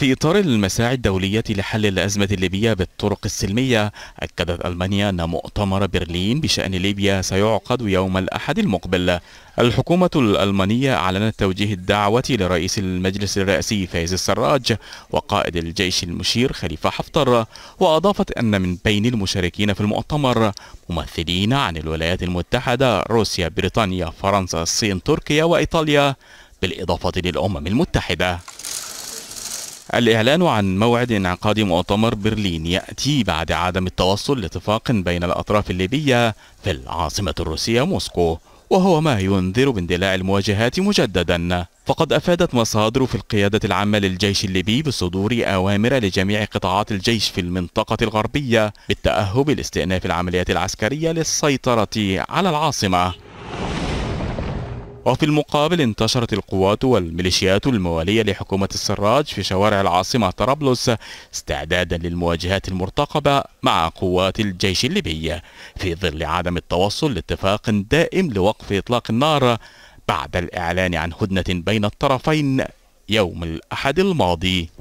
في إطار المساعي الدولية لحل الأزمة الليبية بالطرق السلمية أكدت ألمانيا أن مؤتمر برلين بشأن ليبيا سيعقد يوم الأحد المقبل الحكومة الألمانية أعلنت توجيه الدعوة لرئيس المجلس الرئاسي فايز السراج وقائد الجيش المشير خليفة حفتر وأضافت أن من بين المشاركين في المؤتمر ممثلين عن الولايات المتحدة روسيا بريطانيا فرنسا الصين تركيا وإيطاليا بالإضافة للأمم المتحدة الإعلان عن موعد انعقاد مؤتمر برلين يأتي بعد عدم التوصل لاتفاق بين الأطراف الليبية في العاصمة الروسية موسكو وهو ما ينذر باندلاع المواجهات مجددا فقد أفادت مصادر في القيادة العامة للجيش الليبي بصدور أوامر لجميع قطاعات الجيش في المنطقة الغربية بالتأهب لاستئناف العمليات العسكرية للسيطرة على العاصمة وفي المقابل انتشرت القوات والميليشيات الموالية لحكومة السراج في شوارع العاصمة طرابلس استعدادا للمواجهات المرتقبة مع قوات الجيش الليبي في ظل عدم التوصل لاتفاق دائم لوقف إطلاق النار بعد الإعلان عن هدنة بين الطرفين يوم الأحد الماضي